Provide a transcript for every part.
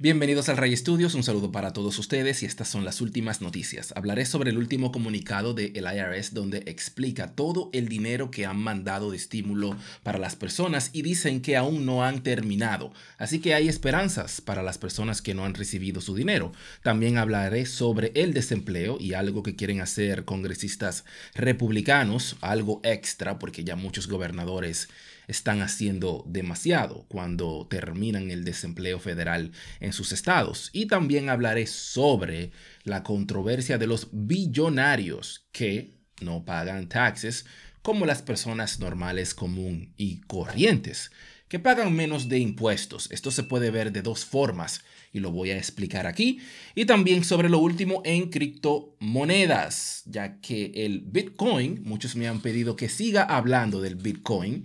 Bienvenidos al Ray Studios, un saludo para todos ustedes y estas son las últimas noticias. Hablaré sobre el último comunicado del el IRS donde explica todo el dinero que han mandado de estímulo para las personas y dicen que aún no han terminado, así que hay esperanzas para las personas que no han recibido su dinero. También hablaré sobre el desempleo y algo que quieren hacer congresistas republicanos, algo extra porque ya muchos gobernadores están haciendo demasiado cuando terminan el desempleo federal en sus estados. Y también hablaré sobre la controversia de los billonarios que no pagan taxes como las personas normales, común y corrientes, que pagan menos de impuestos. Esto se puede ver de dos formas y lo voy a explicar aquí. Y también sobre lo último en criptomonedas, ya que el Bitcoin, muchos me han pedido que siga hablando del Bitcoin,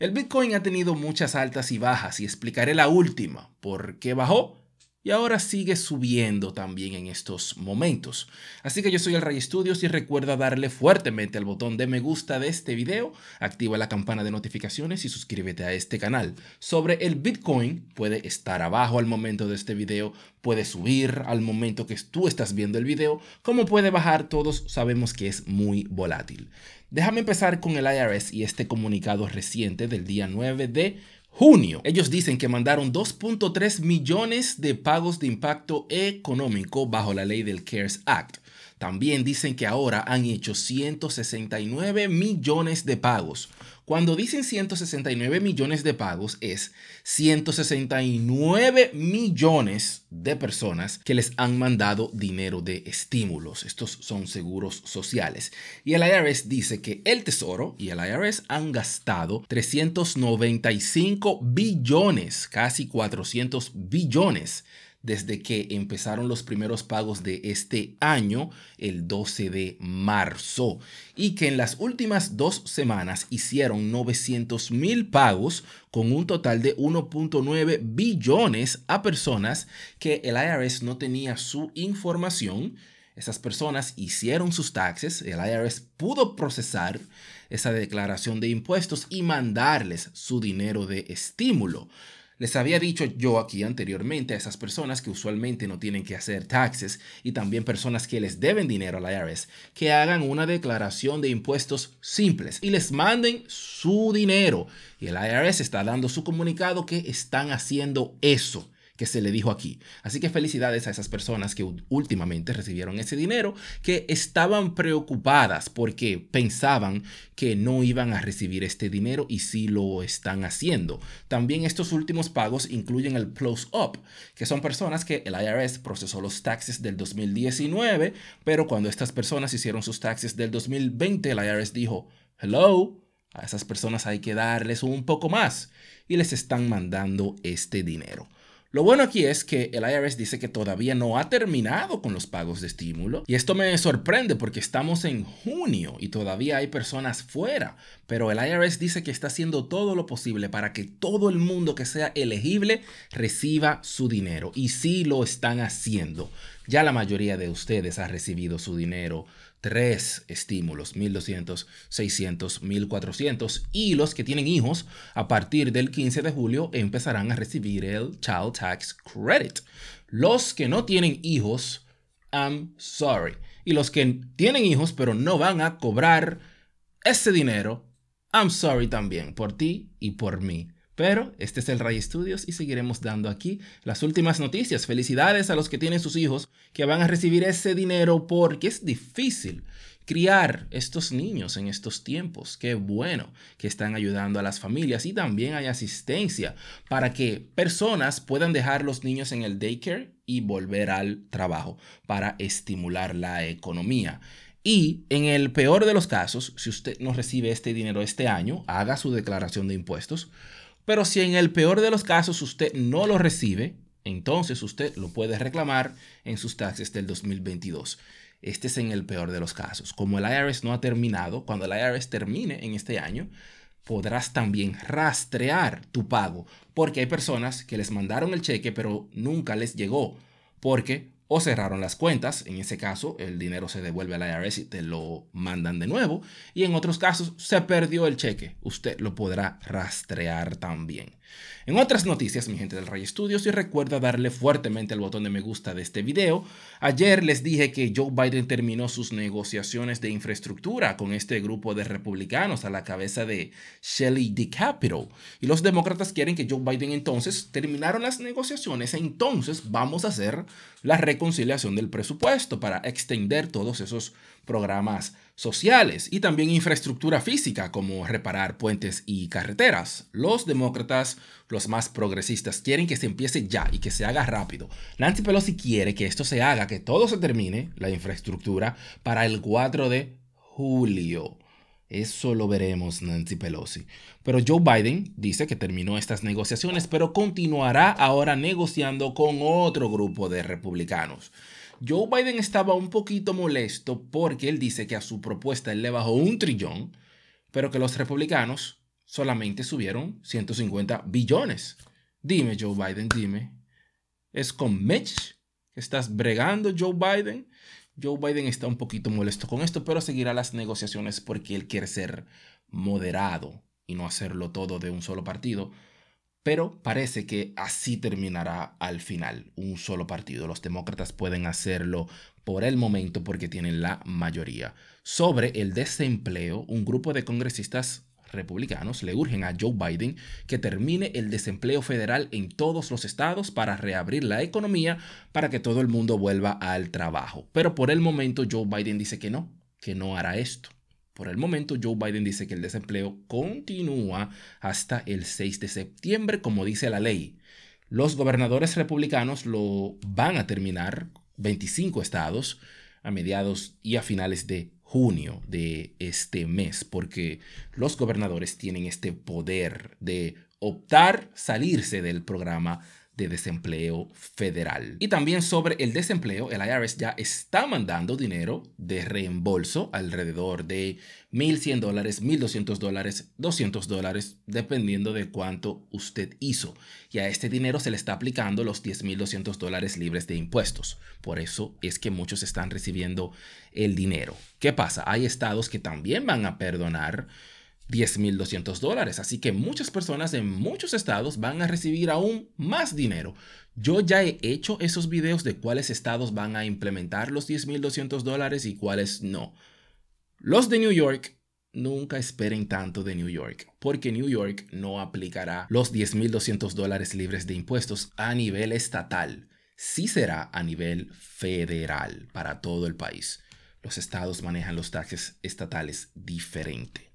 el Bitcoin ha tenido muchas altas y bajas y explicaré la última, por qué bajó y ahora sigue subiendo también en estos momentos. Así que yo soy el Ray Studios y recuerda darle fuertemente al botón de me gusta de este video, activa la campana de notificaciones y suscríbete a este canal. Sobre el Bitcoin, puede estar abajo al momento de este video, puede subir al momento que tú estás viendo el video, como puede bajar, todos sabemos que es muy volátil. Déjame empezar con el IRS y este comunicado reciente del día 9 de junio. Ellos dicen que mandaron 2.3 millones de pagos de impacto económico bajo la ley del CARES Act. También dicen que ahora han hecho 169 millones de pagos cuando dicen 169 millones de pagos es 169 millones de personas que les han mandado dinero de estímulos. Estos son seguros sociales. Y el IRS dice que el Tesoro y el IRS han gastado 395 billones, casi 400 billones desde que empezaron los primeros pagos de este año, el 12 de marzo, y que en las últimas dos semanas hicieron 900 mil pagos con un total de 1.9 billones a personas que el IRS no tenía su información. Esas personas hicieron sus taxes, el IRS pudo procesar esa declaración de impuestos y mandarles su dinero de estímulo. Les había dicho yo aquí anteriormente a esas personas que usualmente no tienen que hacer taxes y también personas que les deben dinero al IRS que hagan una declaración de impuestos simples y les manden su dinero. Y el IRS está dando su comunicado que están haciendo eso que se le dijo aquí. Así que felicidades a esas personas que últimamente recibieron ese dinero, que estaban preocupadas porque pensaban que no iban a recibir este dinero y sí lo están haciendo. También estos últimos pagos incluyen el close Up, que son personas que el IRS procesó los taxes del 2019, pero cuando estas personas hicieron sus taxes del 2020, el IRS dijo, hello, a esas personas hay que darles un poco más y les están mandando este dinero. Lo bueno aquí es que el IRS dice que todavía no ha terminado con los pagos de estímulo y esto me sorprende porque estamos en junio y todavía hay personas fuera, pero el IRS dice que está haciendo todo lo posible para que todo el mundo que sea elegible reciba su dinero y sí lo están haciendo. Ya la mayoría de ustedes ha recibido su dinero, tres estímulos, 1200, 600, 1400 y los que tienen hijos a partir del 15 de julio empezarán a recibir el Child Tax Credit. Los que no tienen hijos, I'm sorry. Y los que tienen hijos pero no van a cobrar ese dinero, I'm sorry también por ti y por mí. Pero este es el Ray Studios y seguiremos dando aquí las últimas noticias. Felicidades a los que tienen sus hijos que van a recibir ese dinero porque es difícil criar estos niños en estos tiempos. Qué bueno que están ayudando a las familias y también hay asistencia para que personas puedan dejar los niños en el daycare y volver al trabajo para estimular la economía. Y en el peor de los casos, si usted no recibe este dinero este año, haga su declaración de impuestos pero si en el peor de los casos usted no lo recibe, entonces usted lo puede reclamar en sus taxes del 2022. Este es en el peor de los casos. Como el IRS no ha terminado, cuando el IRS termine en este año, podrás también rastrear tu pago, porque hay personas que les mandaron el cheque pero nunca les llegó, porque o cerraron las cuentas, en ese caso el dinero se devuelve al IRS y te lo mandan de nuevo, y en otros casos se perdió el cheque, usted lo podrá rastrear también. En otras noticias, mi gente del Ray Estudios y recuerda darle fuertemente al botón de me gusta de este video, ayer les dije que Joe Biden terminó sus negociaciones de infraestructura con este grupo de republicanos a la cabeza de Shelley DiCaprio, y los demócratas quieren que Joe Biden entonces terminaron las negociaciones, entonces vamos a hacer la reconciliación del presupuesto para extender todos esos programas sociales y también infraestructura física como reparar puentes y carreteras. Los demócratas, los más progresistas, quieren que se empiece ya y que se haga rápido. Nancy Pelosi quiere que esto se haga, que todo se termine, la infraestructura, para el 4 de julio. Eso lo veremos, Nancy Pelosi. Pero Joe Biden dice que terminó estas negociaciones, pero continuará ahora negociando con otro grupo de republicanos. Joe Biden estaba un poquito molesto porque él dice que a su propuesta él le bajó un trillón, pero que los republicanos solamente subieron 150 billones. Dime, Joe Biden, dime. ¿Es con Mitch que estás bregando, Joe Biden? Joe Biden está un poquito molesto con esto, pero seguirá las negociaciones porque él quiere ser moderado y no hacerlo todo de un solo partido. Pero parece que así terminará al final, un solo partido. Los demócratas pueden hacerlo por el momento porque tienen la mayoría. Sobre el desempleo, un grupo de congresistas republicanos le urgen a Joe Biden que termine el desempleo federal en todos los estados para reabrir la economía para que todo el mundo vuelva al trabajo. Pero por el momento Joe Biden dice que no, que no hará esto. Por el momento, Joe Biden dice que el desempleo continúa hasta el 6 de septiembre, como dice la ley. Los gobernadores republicanos lo van a terminar, 25 estados, a mediados y a finales de junio de este mes, porque los gobernadores tienen este poder de optar, salirse del programa de desempleo federal. Y también sobre el desempleo, el IRS ya está mandando dinero de reembolso alrededor de 1.100 dólares, 1.200 dólares, 200 dólares, dependiendo de cuánto usted hizo. Y a este dinero se le está aplicando los 10.200 dólares libres de impuestos. Por eso es que muchos están recibiendo el dinero. ¿Qué pasa? Hay estados que también van a perdonar 10.200 dólares. Así que muchas personas en muchos estados van a recibir aún más dinero. Yo ya he hecho esos videos de cuáles estados van a implementar los 10.200 dólares y cuáles no. Los de New York Nunca esperen tanto de New York, porque New York no aplicará los 10.200 dólares libres de impuestos a nivel estatal. Sí será a nivel federal para todo el país. Los estados manejan los taxes estatales diferente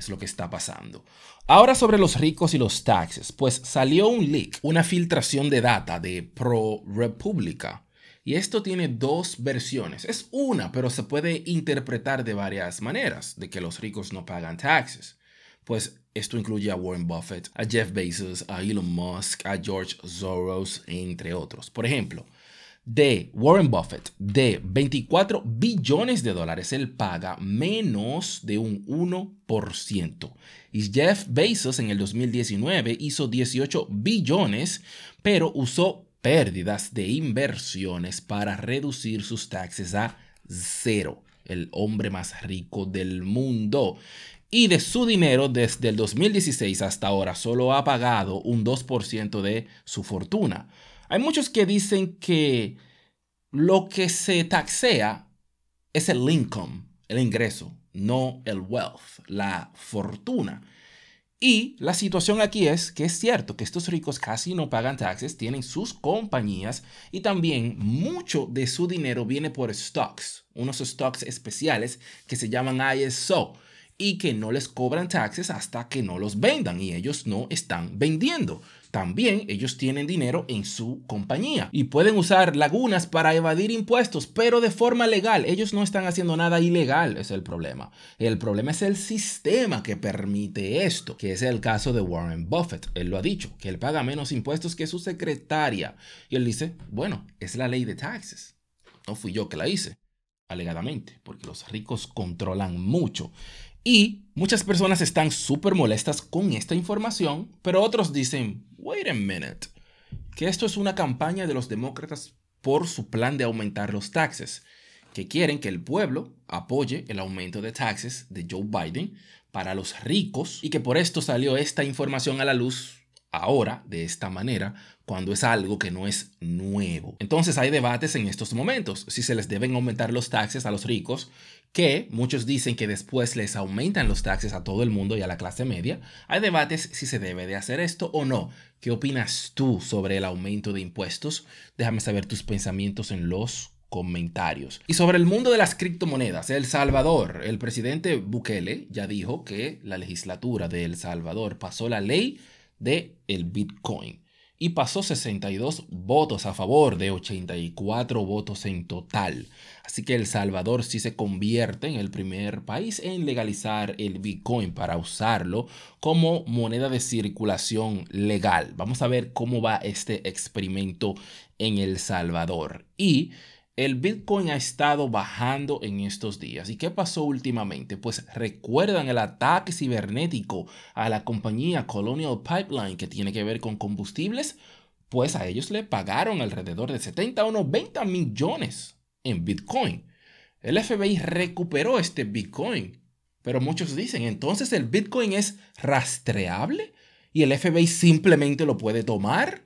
es lo que está pasando. Ahora sobre los ricos y los taxes, pues salió un leak, una filtración de data de Pro-Republica. Y esto tiene dos versiones. Es una, pero se puede interpretar de varias maneras, de que los ricos no pagan taxes. Pues esto incluye a Warren Buffett, a Jeff Bezos, a Elon Musk, a George Soros, entre otros. Por ejemplo, de Warren Buffett de 24 billones de dólares, él paga menos de un 1%. Y Jeff Bezos en el 2019 hizo 18 billones, pero usó pérdidas de inversiones para reducir sus taxes a cero el hombre más rico del mundo y de su dinero desde el 2016 hasta ahora solo ha pagado un 2% de su fortuna. Hay muchos que dicen que lo que se taxea es el income, el ingreso, no el wealth, la fortuna. Y la situación aquí es que es cierto que estos ricos casi no pagan taxes, tienen sus compañías y también mucho de su dinero viene por stocks, unos stocks especiales que se llaman ISO y que no les cobran taxes hasta que no los vendan y ellos no están vendiendo. También ellos tienen dinero en su compañía y pueden usar lagunas para evadir impuestos, pero de forma legal. Ellos no están haciendo nada ilegal, es el problema. El problema es el sistema que permite esto, que es el caso de Warren Buffett. Él lo ha dicho, que él paga menos impuestos que su secretaria. Y él dice, bueno, es la ley de taxes. No fui yo que la hice, alegadamente, porque los ricos controlan mucho. Y muchas personas están súper molestas con esta información, pero otros dicen, wait a minute, que esto es una campaña de los demócratas por su plan de aumentar los taxes, que quieren que el pueblo apoye el aumento de taxes de Joe Biden para los ricos y que por esto salió esta información a la luz ahora, de esta manera, cuando es algo que no es nuevo. Entonces hay debates en estos momentos, si se les deben aumentar los taxes a los ricos, que muchos dicen que después les aumentan los taxes a todo el mundo y a la clase media. Hay debates si se debe de hacer esto o no. ¿Qué opinas tú sobre el aumento de impuestos? Déjame saber tus pensamientos en los comentarios. Y sobre el mundo de las criptomonedas, El Salvador, el presidente Bukele ya dijo que la legislatura de El Salvador pasó la ley de el Bitcoin y pasó 62 votos a favor de 84 votos en total. Así que El Salvador sí se convierte en el primer país en legalizar el Bitcoin para usarlo como moneda de circulación legal. Vamos a ver cómo va este experimento en El Salvador. Y el Bitcoin ha estado bajando en estos días. ¿Y qué pasó últimamente? Pues recuerdan el ataque cibernético a la compañía Colonial Pipeline que tiene que ver con combustibles. Pues a ellos le pagaron alrededor de 70 o 90 millones en Bitcoin. El FBI recuperó este Bitcoin. Pero muchos dicen, entonces el Bitcoin es rastreable y el FBI simplemente lo puede tomar.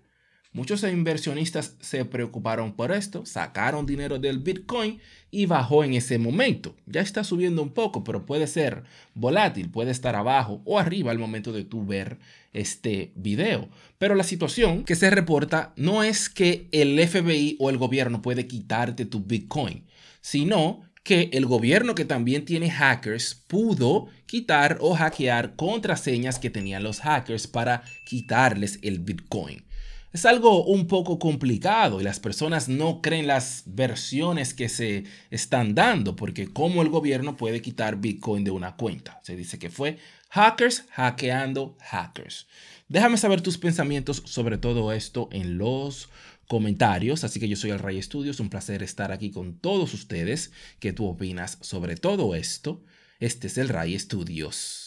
Muchos inversionistas se preocuparon por esto, sacaron dinero del Bitcoin y bajó en ese momento. Ya está subiendo un poco, pero puede ser volátil, puede estar abajo o arriba al momento de tu ver este video. Pero la situación que se reporta no es que el FBI o el gobierno puede quitarte tu Bitcoin, sino que el gobierno que también tiene hackers pudo quitar o hackear contraseñas que tenían los hackers para quitarles el Bitcoin es algo un poco complicado y las personas no creen las versiones que se están dando porque cómo el gobierno puede quitar Bitcoin de una cuenta. Se dice que fue hackers hackeando hackers. Déjame saber tus pensamientos sobre todo esto en los comentarios. Así que yo soy El Ray Estudios. Un placer estar aquí con todos ustedes. ¿Qué tú opinas sobre todo esto? Este es El Ray Estudios.